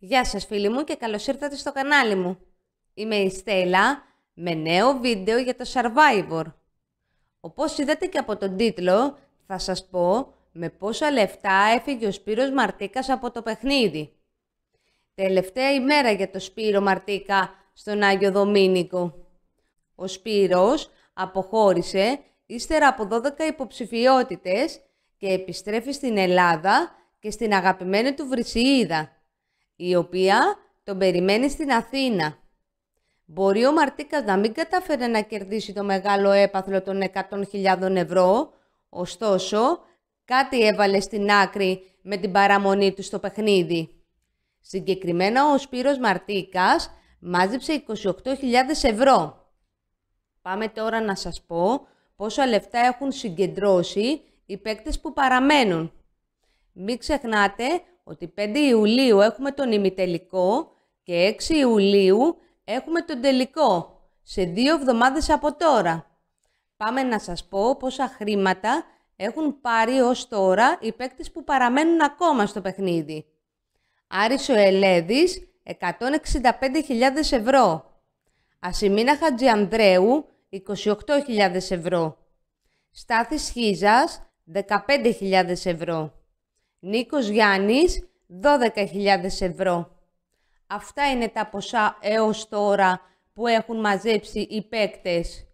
Γεια σας φίλοι μου και καλώς ήρθατε στο κανάλι μου. Είμαι η Στέλλα με νέο βίντεο για το Survivor. Όπως είδατε και από τον τίτλο, θα σας πω με πόσα λεφτά έφυγε ο Σπύρος Μαρτίκας από το παιχνίδι. Τελευταία ημέρα για το Σπύρο Μαρτίκα στον Άγιο Δομήνικο. Ο Σπύρος αποχώρησε ύστερα από 12 υποψηφιότητες και επιστρέφει στην Ελλάδα και στην αγαπημένη του Βρυσιίδα η οποία τον περιμένει στην Αθήνα. Μπορεί ο Μαρτίκας να μην κατάφερε να κερδίσει το μεγάλο έπαθλο των 100.000 ευρώ, ωστόσο κάτι έβαλε στην άκρη με την παραμονή του στο παιχνίδι. Συγκεκριμένα ο Σπύρος Μαρτίκας μάζεψε 28.000 ευρώ. Πάμε τώρα να σας πω πόσα λεφτά έχουν συγκεντρώσει οι παίκτες που παραμένουν. Μην ξεχνάτε ότι 5 Ιουλίου έχουμε τον ημιτελικό και 6 Ιουλίου έχουμε τον τελικό, σε δύο εβδομάδες από τώρα. Πάμε να σας πω πόσα χρήματα έχουν πάρει ως τώρα οι παίκτες που παραμένουν ακόμα στο παιχνίδι. Άρης Ελέδης 165.000 ευρώ. Ασημίνα Χατζιανδρέου 28.000 ευρώ. Στάθης Χίζας 15.000 ευρώ. Νίκος Γιάννης 12.000 ευρώ. Αυτά είναι τα ποσά έως τώρα που έχουν μαζέψει οι παίκτες.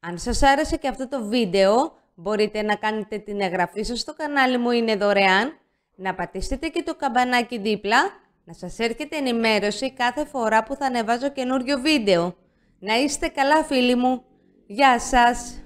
Αν σας άρεσε και αυτό το βίντεο, μπορείτε να κάνετε την εγγραφή σας στο κανάλι μου είναι δωρεάν, να πατήσετε και το καμπανάκι δίπλα, να σας έρχεται ενημέρωση κάθε φορά που θα ανεβάζω καινούριο βίντεο. Να είστε καλά φίλοι μου. Γεια σας!